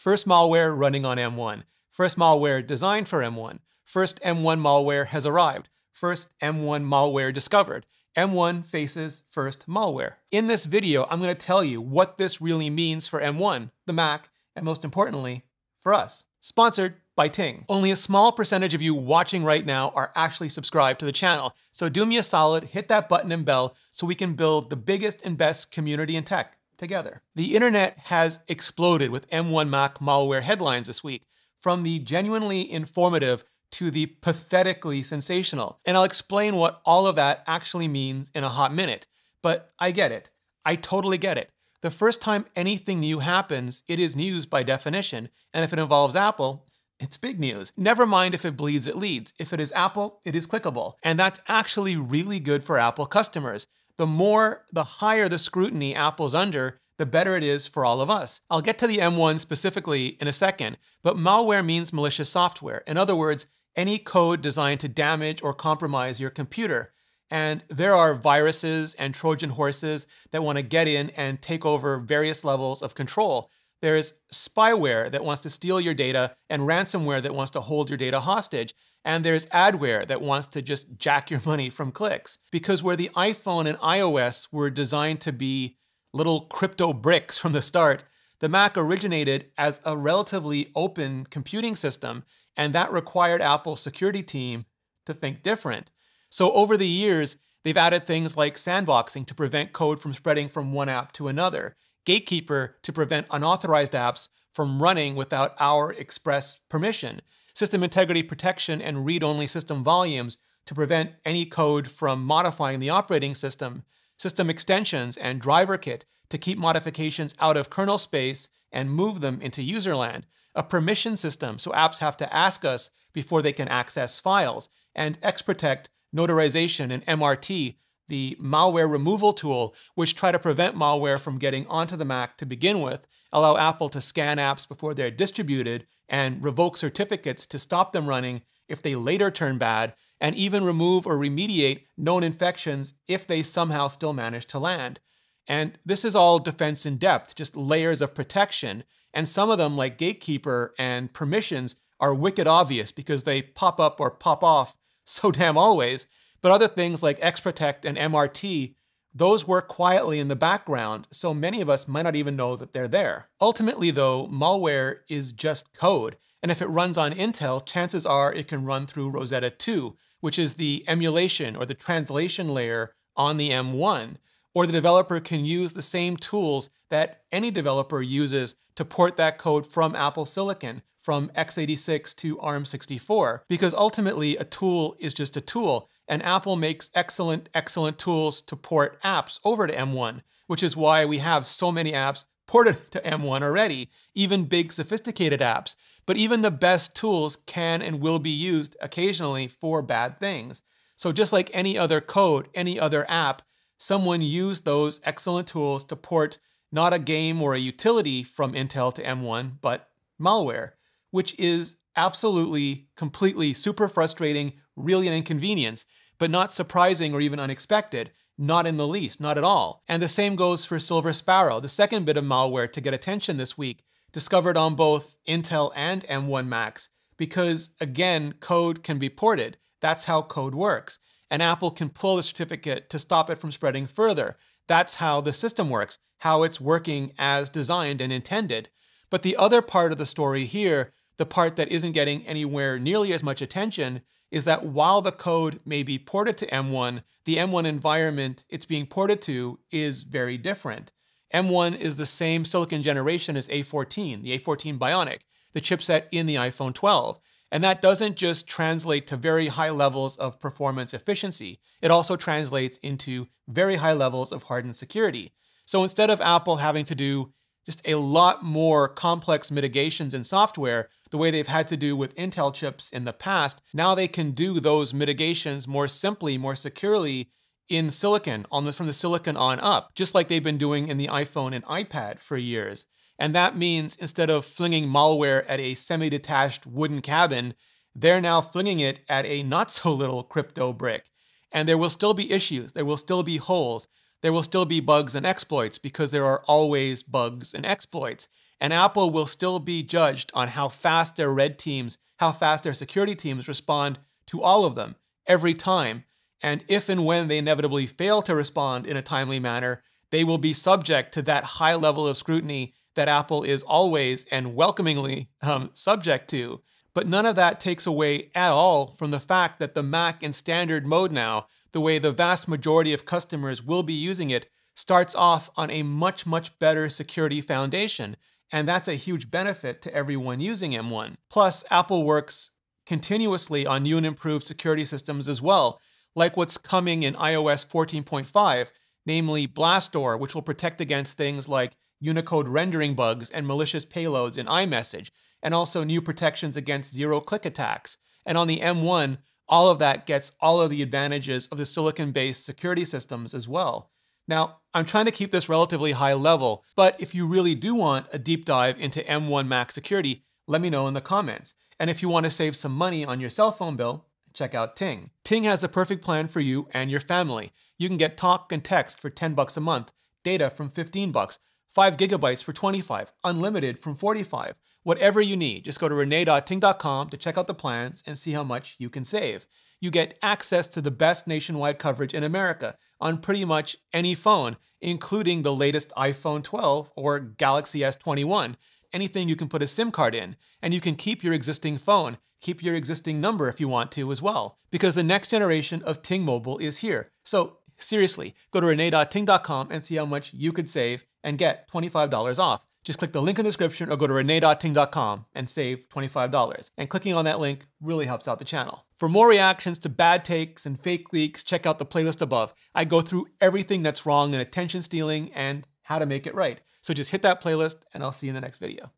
First malware running on M1. First malware designed for M1. First M1 malware has arrived. First M1 malware discovered. M1 faces first malware. In this video, I'm gonna tell you what this really means for M1, the Mac, and most importantly, for us. Sponsored by Ting. Only a small percentage of you watching right now are actually subscribed to the channel, so do me a solid, hit that button and bell so we can build the biggest and best community in tech together. The internet has exploded with M1 Mac malware headlines this week, from the genuinely informative to the pathetically sensational. And I'll explain what all of that actually means in a hot minute. But I get it. I totally get it. The first time anything new happens, it is news by definition. And if it involves Apple, it's big news. Never mind if it bleeds, it leads. If it is Apple, it is clickable. And that's actually really good for Apple customers. The more, the higher the scrutiny Apple's under, the better it is for all of us. I'll get to the M1 specifically in a second, but malware means malicious software. In other words, any code designed to damage or compromise your computer. And there are viruses and Trojan horses that want to get in and take over various levels of control. There is spyware that wants to steal your data and ransomware that wants to hold your data hostage. And there's adware that wants to just jack your money from clicks. Because where the iPhone and iOS were designed to be little crypto bricks from the start, the Mac originated as a relatively open computing system, and that required Apple's security team to think different. So over the years, they've added things like sandboxing to prevent code from spreading from one app to another gatekeeper to prevent unauthorized apps from running without our express permission, system integrity protection and read only system volumes to prevent any code from modifying the operating system, system extensions and driver kit to keep modifications out of kernel space and move them into user land, a permission system so apps have to ask us before they can access files, and XProtect, notarization, and MRT the malware removal tool, which try to prevent malware from getting onto the Mac to begin with, allow Apple to scan apps before they're distributed and revoke certificates to stop them running if they later turn bad, and even remove or remediate known infections if they somehow still manage to land. And this is all defense in depth, just layers of protection. And some of them, like Gatekeeper and permissions, are wicked obvious because they pop up or pop off so damn always but other things like XProtect and MRT, those work quietly in the background, so many of us might not even know that they're there. Ultimately, though, malware is just code, and if it runs on Intel, chances are it can run through Rosetta 2, which is the emulation or the translation layer on the M1, or the developer can use the same tools that any developer uses to port that code from Apple Silicon, from x86 to ARM64, because ultimately a tool is just a tool, and Apple makes excellent, excellent tools to port apps over to M1, which is why we have so many apps ported to M1 already, even big sophisticated apps. But even the best tools can and will be used occasionally for bad things. So just like any other code, any other app, someone used those excellent tools to port not a game or a utility from Intel to M1, but malware which is absolutely, completely super frustrating, really an inconvenience, but not surprising or even unexpected. Not in the least, not at all. And the same goes for Silver Sparrow, the second bit of malware to get attention this week, discovered on both Intel and M1 Max. because again, code can be ported. That's how code works. And Apple can pull the certificate to stop it from spreading further. That's how the system works, how it's working as designed and intended. But the other part of the story here the part that isn't getting anywhere nearly as much attention is that while the code may be ported to M1, the M1 environment it's being ported to is very different. M1 is the same silicon generation as A14, the A14 Bionic, the chipset in the iPhone 12. And that doesn't just translate to very high levels of performance efficiency, it also translates into very high levels of hardened security. So instead of Apple having to do just a lot more complex mitigations in software, the way they've had to do with Intel chips in the past. Now they can do those mitigations more simply, more securely in silicon, on the, from the silicon on up, just like they've been doing in the iPhone and iPad for years. And that means instead of flinging malware at a semi-detached wooden cabin, they're now flinging it at a not so little crypto brick. And there will still be issues, there will still be holes, there will still be bugs and exploits because there are always bugs and exploits. And Apple will still be judged on how fast their red teams, how fast their security teams respond to all of them every time. And if and when they inevitably fail to respond in a timely manner, they will be subject to that high level of scrutiny that Apple is always and welcomingly um, subject to. But none of that takes away at all from the fact that the Mac in standard mode now the way the vast majority of customers will be using it, starts off on a much, much better security foundation. And that's a huge benefit to everyone using M1. Plus, Apple works continuously on new and improved security systems as well, like what's coming in iOS 14.5, namely Blastdoor, which will protect against things like Unicode rendering bugs and malicious payloads in iMessage, and also new protections against zero-click attacks. And on the M1, all of that gets all of the advantages of the silicon-based security systems as well. Now, I'm trying to keep this relatively high level, but if you really do want a deep dive into M1 Mac security, let me know in the comments. And if you want to save some money on your cell phone bill, check out Ting. Ting has a perfect plan for you and your family. You can get talk and text for 10 bucks a month, data from 15 bucks, 5 gigabytes for 25, unlimited from 45, whatever you need. Just go to renee.ting.com to check out the plans and see how much you can save. You get access to the best nationwide coverage in America on pretty much any phone, including the latest iPhone 12 or Galaxy S21, anything you can put a SIM card in, and you can keep your existing phone, keep your existing number if you want to as well, because the next generation of Ting Mobile is here. So Seriously, go to renee.ting.com and see how much you could save and get $25 off. Just click the link in the description or go to renee.ting.com and save $25. And clicking on that link really helps out the channel. For more reactions to bad takes and fake leaks, check out the playlist above. I go through everything that's wrong in attention stealing and how to make it right. So just hit that playlist and I'll see you in the next video.